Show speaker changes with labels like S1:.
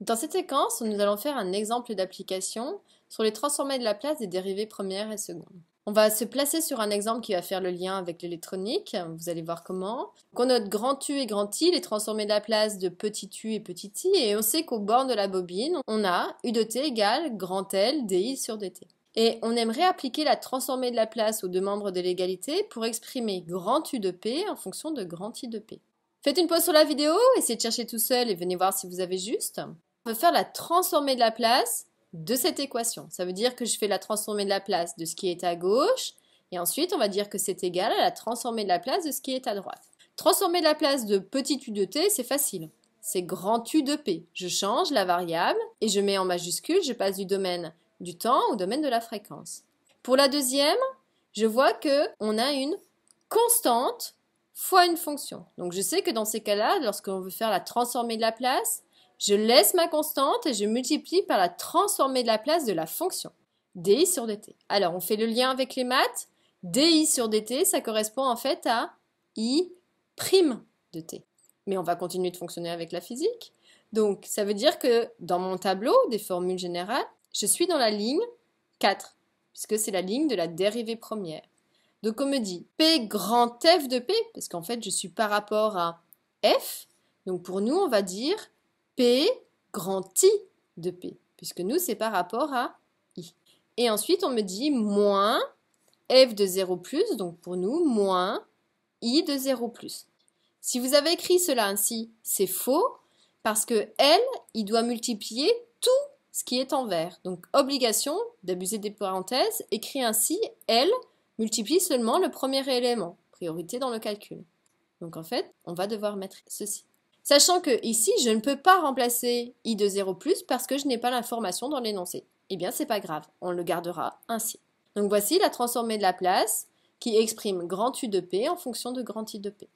S1: Dans cette séquence, nous allons faire un exemple d'application sur les transformés de la place des dérivées premières et secondes. On va se placer sur un exemple qui va faire le lien avec l'électronique, vous allez voir comment. Qu'on note grand U et grand I, les transformés de la place de petit u et petit i, et on sait qu'au bord de la bobine, on a U de t égale grand L di sur dt. Et on aimerait appliquer la transformée de la place aux deux membres de l'égalité pour exprimer grand U de P en fonction de grand I de P. Faites une pause sur la vidéo, essayez de chercher tout seul et venez voir si vous avez juste faire la transformée de la place de cette équation. Ça veut dire que je fais la transformée de la place de ce qui est à gauche, et ensuite on va dire que c'est égal à la transformée de la place de ce qui est à droite. Transformer de la place de petit u de t, c'est facile. C'est grand U de P. Je change la variable et je mets en majuscule, je passe du domaine du temps au domaine de la fréquence. Pour la deuxième, je vois que on a une constante fois une fonction. Donc je sais que dans ces cas-là, lorsqu'on veut faire la transformée de la place, je laisse ma constante et je multiplie par la transformée de la place de la fonction, di sur dt. Alors, on fait le lien avec les maths. di sur dt, ça correspond en fait à i' de t. Mais on va continuer de fonctionner avec la physique. Donc, ça veut dire que dans mon tableau des formules générales, je suis dans la ligne 4, puisque c'est la ligne de la dérivée première. Donc, on me dit P grand F de P, parce qu'en fait, je suis par rapport à F. Donc, pour nous, on va dire P grand I de P, puisque nous, c'est par rapport à I. Et ensuite, on me dit moins F de 0 donc pour nous, moins I de 0 Si vous avez écrit cela ainsi, c'est faux, parce que L, il doit multiplier tout ce qui est en vert. Donc, obligation d'abuser des parenthèses, écrit ainsi, L multiplie seulement le premier élément, priorité dans le calcul. Donc, en fait, on va devoir mettre ceci. Sachant que ici, je ne peux pas remplacer i de 0 plus parce que je n'ai pas l'information dans l'énoncé. Eh bien, c'est pas grave, on le gardera ainsi. Donc voici la transformée de la place qui exprime grand U de P en fonction de grand I de P.